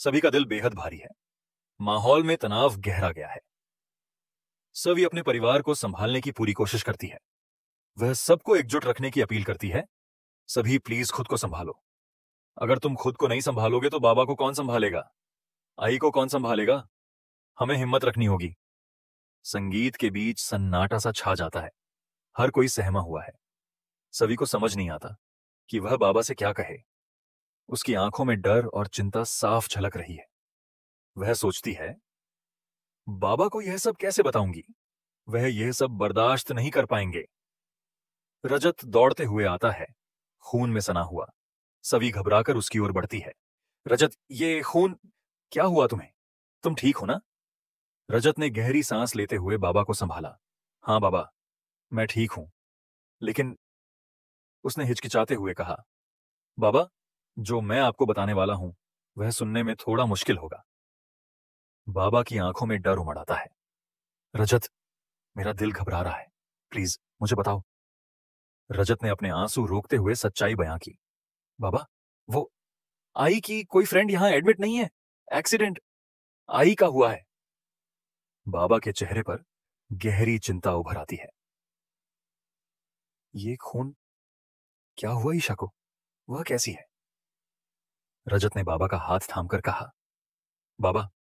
सभी का दिल बेहद भारी है माहौल में तनाव गहरा गया है सभी अपने परिवार को संभालने की पूरी कोशिश करती है वह सबको एकजुट रखने की अपील करती है सभी प्लीज खुद को संभालो अगर तुम खुद को नहीं संभालोगे तो बाबा को कौन संभालेगा आई को कौन संभालेगा हमें हिम्मत रखनी होगी संगीत के बीच सन्नाटा सा छा जाता है हर कोई सहमा हुआ है सभी को समझ नहीं आता कि वह बाबा से क्या कहे उसकी आंखों में डर और चिंता साफ झलक रही है वह सोचती है बाबा को यह सब कैसे बताऊंगी वह यह सब बर्दाश्त नहीं कर पाएंगे रजत दौड़ते हुए आता है खून में सना हुआ सभी घबराकर उसकी ओर बढ़ती है रजत ये खून क्या हुआ तुम्हें तुम ठीक हो ना रजत ने गहरी सांस लेते हुए बाबा को संभाला हाँ बाबा मैं ठीक हूं लेकिन उसने हिचकिचाते हुए कहा बाबा जो मैं आपको बताने वाला हूं वह सुनने में थोड़ा मुश्किल होगा बाबा की आंखों में डर उमड़ आता है रजत मेरा दिल घबरा रहा है प्लीज मुझे बताओ रजत ने अपने आंसू रोकते हुए सच्चाई बयां की बाबा वो आई की कोई फ्रेंड यहां एडमिट नहीं है एक्सीडेंट आई का हुआ है बाबा के चेहरे पर गहरी चिंता उभर आती है ये खून क्या हुआ ईशा को वह कैसी है रजत ने बाबा का हाथ थामकर कहा बाबा